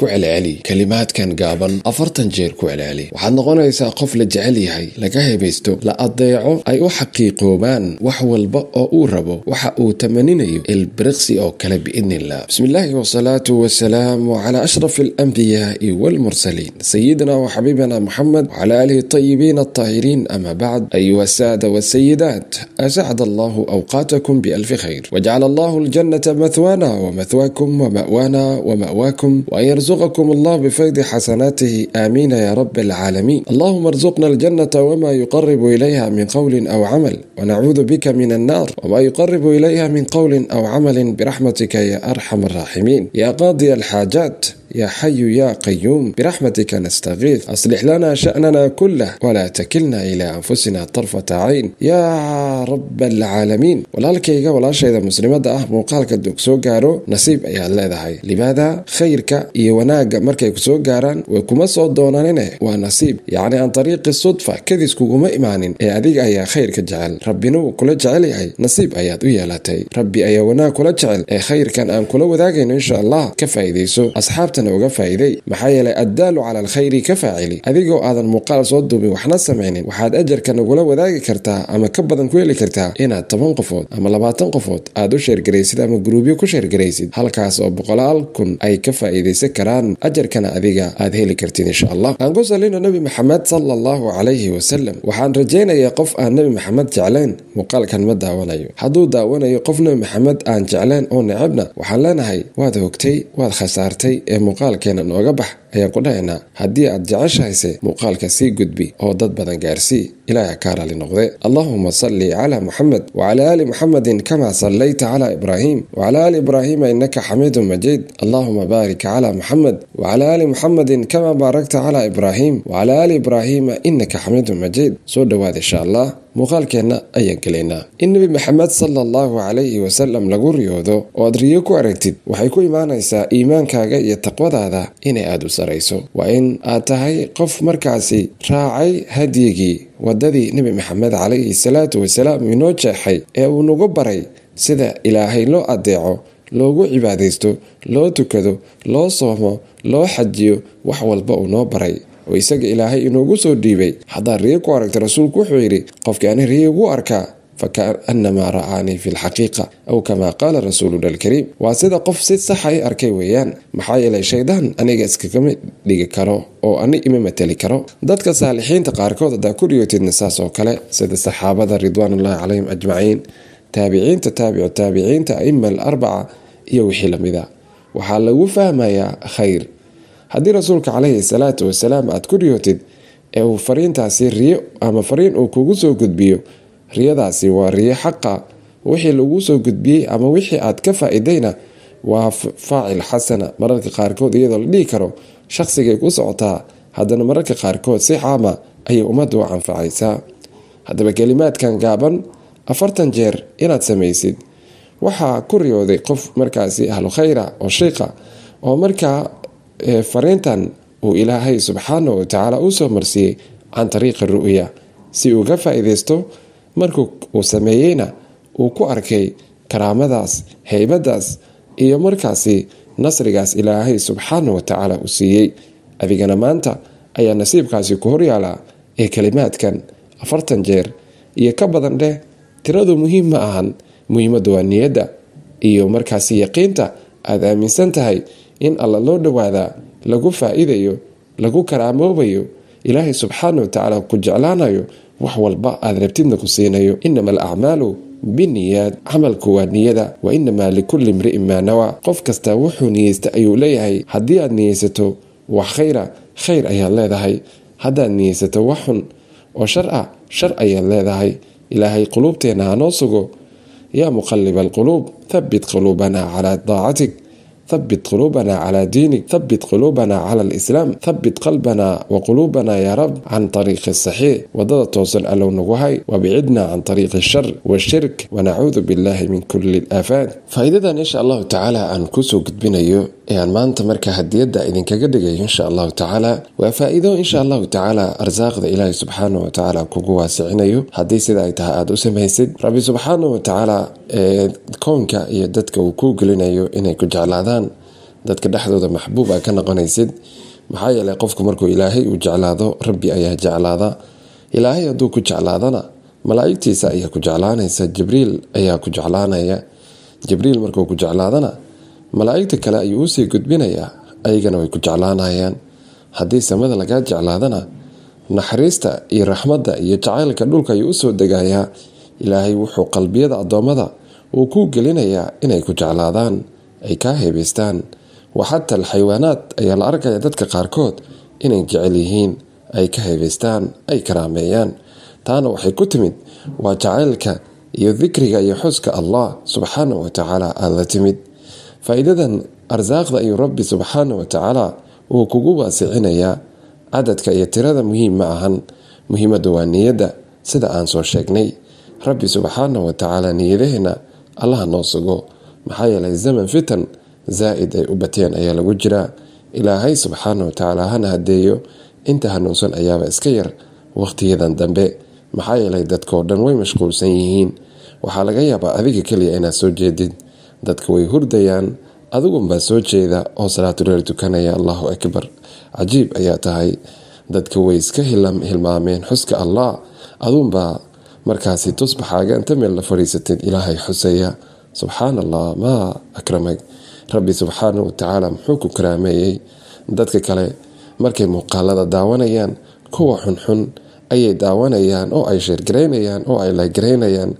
kucelceli kelimaadkan gaaban afartan jeer ku celceli waxaad noqonaysaa qof la jecel yahay laga hebaysto la adeeco ay u xaqiiqoobaan wax walba oo uu rabo waxa uu tamaninayo ilbiriqsi oo kale biidnillah bismillaahi wasalaatu wasalaamu calaa ashraf alambiyaai waalmursaliin sayidina وحبيبنا محمد وعلى آله الطيبين الطاهرين أما بعد أيها السادة والسيدات أسعد الله أوقاتكم بألف خير وجعل الله الجنة مثوانا ومثواكم ومأوانا ومأواكم وأن يرزقكم الله بفيض حسناته آمين يا رب العالمين اللهم ارزقنا الجنة وما يقرب إليها من قول أو عمل ونعوذ بك من النار وما يقرب إليها من قول أو عمل برحمتك يا أرحم الراحمين يا قاضي الحاجات يا حي يا قيوم برحمتك نستغيث أصلح لنا شأننا كله ولا تكلنا إلى أنفسنا طرفة عين يا رب العالمين walaalkayga walaashayda muslimadda ah muuqaalka dog soo gaaro nasiib ayaad leedahay limaada khayrka iyo wanaagga markay kusoo gaaraan way kuma soo doonanine waa nasiib yacni aan tariiqi sudfa kadis kuguma imaanin ee adiga ayaa khayrka jecel rabbinuu kula jecel yahay nasiib ayaad u yeelatay rabbi ayaa wanaag kula jecel ee khayrkan aan kula wadaagayno insha allah ka faa'iidayso asxaabta tan uga faa'iiday maxaa yeelay addaalu cala alkhayri ka faacili adigoo aadan muuqaal soo duubin waxna samaynin waxaad ajarka nagula wadaagi kartaa ama ka badan ku heli kartaa inaad toban qofood ama labaatan qofood aad u sheergaraysid ama guruubyo ku sheergaraysid halkaas oo boqolaal kun ay ka faa'iidaysan karaan ajarkana adiga aad heli kartid insha allah aan ku salino nebi maxamed sala allahu calayhi wasalam waxaan rajaynayaa qof aan nebi maxamed jeclayn muuqaalkan ma daawanayo hadduu daawanayo qof nebi maxamed aan jeclayn oo necabna waxaan leenahay waad hogtay waad khasaartay ee muuqaalkeena nooga bax ayaan ku dhahaynaa haddii aad jeceshahayse muuqaalka sii gudbi oo dad badan gaarsii ilaaha kaa raali noqde allahuma salli calaa muxamed wacalaa aali muxamedin kamaa sallayta calaa ibraahim wacalaa aali ibraahiima innaka xamiidun majiid allahuma baarik calaa muxamed wacalaa aali muxamedin kamaa baarakta calaa ibraahim wacalaa aali ibraahima innaka xamiidun majiid soo dhowaad insha allah muuqaalkeenna ayaan gelaynaa in nebi maxamed sala allahu calayhi wasalam lagu riyoodo oo aad riyo ku aragtid waxay ku imaanaysaa iimaankaaga iyo taqwadaada inay aad u sarayso waa in aad tahay qof markaasi raacay hadyigii waddadii nebi maxamed calayhi salaatu wasalaam inoo jeexay ee uu nagu baray sida ilaahay loo adeeco loogu cibaadaysto loo tukado loo soomo loo xajiyo wax walba uu noo baray oo isaga ilaahay inoogu soo dhiibay haddaad riyi ku aragta rasuulku wuxuu yidhi qofkii ani riyi ugu arkaa fakaannama ra'aanii fi lxaqiiqa aw kamaa qaala rasuuluna alkariim waa sida qof si saxa ah i arkay weeyaan maxaa yeelay shaydaan aniga iskagama dhigi karo oo ani ima mateli karo dadka saalixiinta qaarkood haddaa ku dhigootidna saas oo kale sida saxaabada ridwaanullaahi calayhim ajmaciin taabiciinta taabicu taabiciinta aima alarbaca iyo wixii lamida ah. waxaa lagu fahmayaa khayr haddii rasuulka caleyhi salaatu wasalaam aad ku riyootid ee uu fariintaasi riyo ama fariin uu kugu soo gudbiyo riyadaasi waa riyo xaqa wixii lagu soo gudbiyey ama wixii aad ka faa waa faacil xasana mararka qaarkood iyadoo la dhihi karo shaqsigay ku socotaa haddana mararka qaarkood si caama ah ayay ummaddu u anfacaysaa haddaba kelimaadkan gaaban afartan jeer inaad samaysid waxaa ku riyooday qof markaasi ahlu oo shiiqa oo markaa fariintan uu ilaahay subxaana wa tacaala u soo marsiiyey can tariiqi ru'ya si uu ka faa markii uu sameeyeyna uu ku arkay karaamadaas haybadaas iyo markaasi nasrigaas ilaahay subxaana wa tacaala u siiyey adigana maanta ayaa nasiibkaasi ku horyaalaa ee kalimaadkan afartan jeer iyo ka badan dheh tiradu muhiim ma ahan muhiimaddu waa niyadda iyo markaasi yaqiinta aad aaminsan tahay in alla loo dhowaadaa lagu faaidayo lagu karaamoobayo ilaahay subxaana watacaala ku jeclaanayo wax walba aad rabtidna ku siinayo inama alacmaalu biniyaad camalku waa niyada wa inamaa likulli imri'in maa nawaa qof kastaa wuxuu niyeysta ayuu leeyahay haddii aad niyeysato wax khayra khayr ayaad leedahay haddaad niyeysato wax xun oo shar a shar ayaad leedahay ilaahay quluubteenna hanoo sugo yaa muqaliba alquluub thabbit quluubanaa calaa daacatig ثبت قلوبنا على دينك ثبت قلوبنا على الإسلام ثبت قلبنا وقلوبنا يا رب عن طريق الصحيح وضد توصل ألو نغهي وبعدنا عن طريق الشر والشرك ونعوذ بالله من كل الآفات فإذا إن شاء الله تعالى أن كسو قدبنا ayaan maanta marka hadiyadda idinkaga dhigayo insha allahu tacaala waa faaiido insha allahu tacaala arsaaqda ilaahay subxaana wa kugu waasicinayo haddii sida ay tahay aada u samaysid rabbi subxaana wa tacaala ee koonka iyo dadka uu kuu gelinayo inay ku jeclaadaan dadka dhexdooda maxbuub aa ka noqonaysid maxaa yeelay qofku markuu ilaahay uu jeclaado rabbi ayaa jeclaada ilaahay hadduu ku jeclaadana malaa'igtiisa ayaa ku jeclaanaysa jibriil ayaa ku jeclaanaya jibriil markuu ku jeclaadana malaa'igta kale ayuu uusii gudbinayaa ayagana way ku jeclaanayaan haddii samada lagaa jeclaadana naxariista iyo raxmadda iyo jacaylka dhulka ayuu usoo degayaa ilaahay wuxuu qalbiyada addoommada uu ku gelinayaa inay ku jeclaadaan ay kaa heebaystaan waxata alxayawaanaad ayaa la arkaya dadka qaarkood inay jecel yihiin ay ka heebaystaan ay karaameeyaan taana waxay ku timid waa jacaylka iyo dikriga iyo xuska allah subxaana wa tacaala aada la timid faa arsaaqda ayuu rabbi subxaana wa tacaala uu kugu waasicinayaa cadadka iyo tirada muhiim ma ahan muhiimaddu waa niyadda sida aan soo sheegnay rabbi subxaana watacaala tacaala niyadaheenna allaha noo sugo maxaa yeelay zaman fitan zaa'id ay u bateen ayaa lagu jiraa ilaahay subxaana watacaala hana hadeeyo inta hanuunsan ayaaba iska yar wakhtiyadan dambe maxaa yeelay dadkoo dhan way mashquulsan yihiin waxaa laga yaabaa adiga keliya inaad soo jeedid dadka way hurdayaan adigunbaa soo jeeda oo salaatuleer tukanaya allahu akbar cajiib ayaa tahay dadka way iska hilmaameen xuska allah aduunbaa markaasi tusbaxaaga inta meel la fadhiisatid ilaahay xuseeya subxaan allah maa akramag rabbi subxaana wa muxuu ku karaameeyey dadka kale markay muuqaalada daawanayaan kuwa xunxun ayay daawanayaan oo ay sheergaraynayaan oo ay laagaraynayaan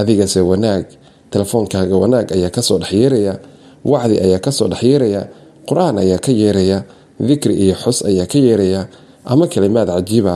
adigase wanaag telefoonkaaga wanaag ayaa kasoo dhexyeeraya wacdi ayaa kasoo dhexyeeraya qur-aan ayaa ka yeeraya dikri iyo xus ayaa ka yeeraya ama kalimaad cajiiba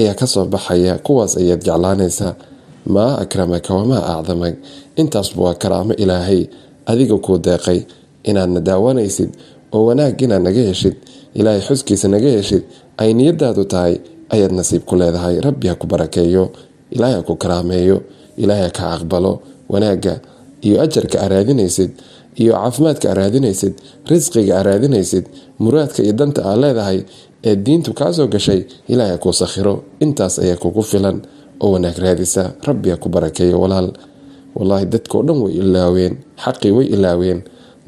ayaa kasoo baxaya kuwaas ayaad jeclaanaysaa maa akramaka wamaa acdamak intaasba waa karaamo ilaahay adiga kuu deeqay inaadna daawanaysid oo wanaag inaad naga heshid ilaahay xuskiisa naga heshid ay niyadaadu tahay ayaad nasiib ku leedahay rabbi ha ku barakeeyo ilaahay ha ku karaameeyo ilaahay ha ka aqbalo wanaagga iyo ajarka aad raadinaysid iyo caafimaadka aad raadinaysid risqiga aad raadinaysid muraadka iyo danta aad leedahay ee diintu kaasoo gashay ilaahay kuu sakhiro intaas ayaa kugu filan oo wanaag raadisa rabbi ku barakeeyo walaal wallaahi dadkao dhan way ilaaween xaqii way ilaaween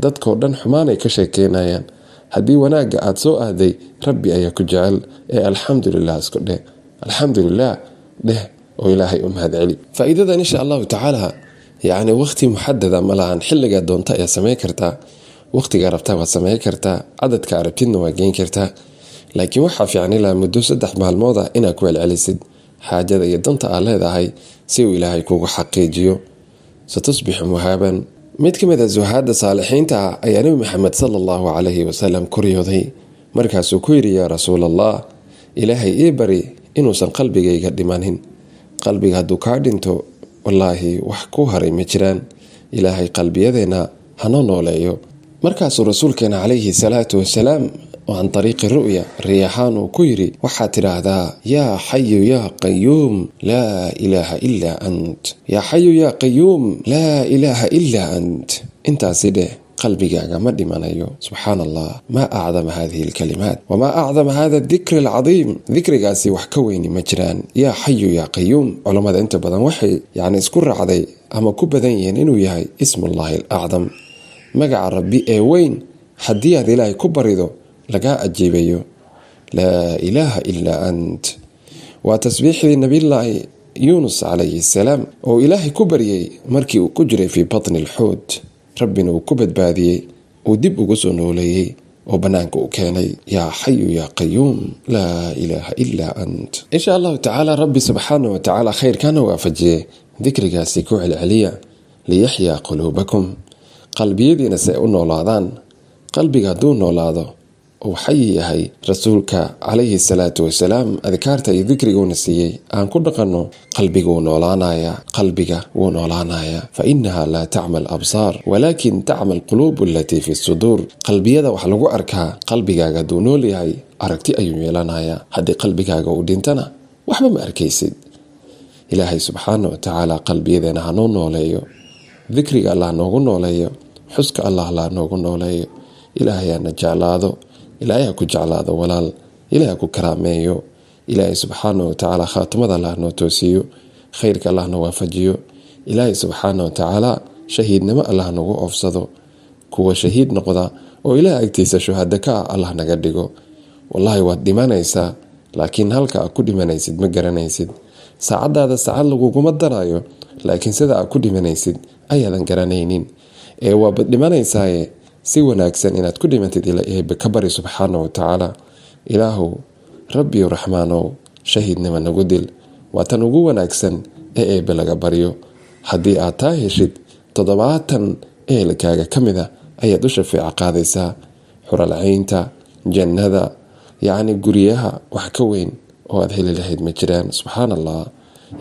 dadkao dhan xumaanay ka sheekeynayaan haddii wanaagga aad soo aaday rabbi ayaa ku jecel ee alxamdulilah isku dheh alxamdulilah dheh oo ilaahay u mahad celi insha allahu tacaala yacni waqhti muxadada ma lahan xilligaa doonta ayaa sameyn kartaa waqhtigaa rabta waad sameyn kartaa cadadka arabtidna waa geyn kartaa laakiin waxaa fiicni lahaa muddo saddex maalmood ah inaad ku celcelisid xaajada iyo danta aad leedahay si uu ilaahay kugu xaqiijiyo satusbixu muhaaban mid ka mid a ah suhaadda saalixiinta ayaa nebi maxamed sala allahu calayhi wasalam koryooday markaasuu ku yidhi yaa rasuulallah ilaahay ii bari inuusan qalbigayga dhimanin qalbiga hadduu kaa dhinto wallaahi wax ku haray ma jiraan ilaahay qalbiyadeenna hanoo nooleeyo markaasuu rasuulkeena calayhi salaatu wasalaam oo can dariiqi ru'ya riyaxaan uu ku yidhi waxaad tidhaahdaa yaa xayu yaa qayuum laa ilaaha ilaa ant yaa xayu yaa qayuum laa ilaaha ilaa ant intaasi dheh qalbigaaga ma dhimanayo subxaan allah maa acdama haadihi alkalimaat wamaa acdama hada dikri alcadiim dikrigaasi wax ka weyni ma jiraan yaa xayu yaa qayuum culammada inta badan waxay yacni isku raacday ama ku badan yihiin inuu yahay ismuullahi alacdam magaca rabbi ee weyn haddii aad ilaahay ku barido lagaa ajiibayo laa ilaaha ilaa ant waa tasbiixdii nabiyulaahi yuunus calayhi salaam oo ilaahay ku baryay markii uu ku jiray fii batni alxuud rabbina uu ku badbaadiyey uu dib ugu soo nooleeyey oo bannaanka u keenay yaa xayu yaa qayuum laa ilaaha ilaa ant insha allahu tacaala rabbi subxaana watacaala tacaala khayrkana waafajiye dikrigaasi ku celceliya liyaxyaa quluubakum qalbiyadiina si ay u noolaadaan qalbiga hadduu noolaado waxay yahay rasuulka calayhi salaatu wasalaam adkaarta iyo dikriguuna siiyey aan ku dhaqanno qalbiguu noolaanaya qalbiga wuu noolaanaya fa innaha laa tacmal absaar walaakin tacmal quluubu alatii fi suduur qalbiyada wax lagu arkaa qalbigaaga hadduu nool yahay aragti ayuu yeelanayaa haddii qalbigaaga uu dhintana waxba ma arkaysid ilaahay subxaana wa tacaala qalbiyadeena hanoo nooleeyo dikriga allah noogu nooleeyo xuska allah allah noogu nooleeyo ilaahayaana jeclaado ilaahay ha ku jeclaado walaal ilahay ha ku karaameeyo ilaahay subxaana watacaala khaatimada allah noo toosiyo khayrka allah na waafajiyo ilaahay subxaana watacaala shahiidnimo allah nagu oofsado kuwa shahiid noqda oo ilaah agtiisa shuhada ka ah allah naga dhigo wallaahi waad dhimanaysaa laakiin halka aad ku dhimanaysid ma garanaysid saacadaada saacad laguguma darayo laakiin sida aad ku dhimanaysid ayaadan garanaynin ee waabad dhimanaysaye si wanaagsan inaad ku dhimatid ila eebe ka bari subxaana wa tacaala ilaahow rabbiyo raxmaanow shahiidnima nagu dil waa tan ugu wanaagsan ee eebbe laga baryo haddii aad taa heshid toddobaatan ehelkaaga ka mid a ayaa dusha shafeeco qaadaysaa xuralcaynta jannada yacni guryaha wax ka weyn oo aad heli lahayd ma jiraan subxaan allah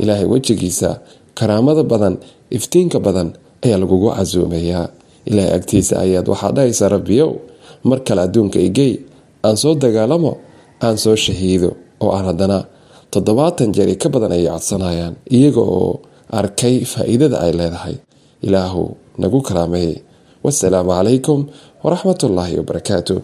ilaahay wejigiisa karaamada badan iftiinka badan ayaa lagugu casuumayaa ilaahay agtiisa ayaad waxaa dhahaysaa rabbiyow mar kale adduunka igey aan soo dagaalamo aan soo shahiido oo aan haddana toddobaatan jeer ka badan ayay codsanayaan iyaga oo arkay faa-iidada ay leedahay ilaahu nagu karaameeyey wasalaamu calaykum waraxmatullaahi wabarakaatu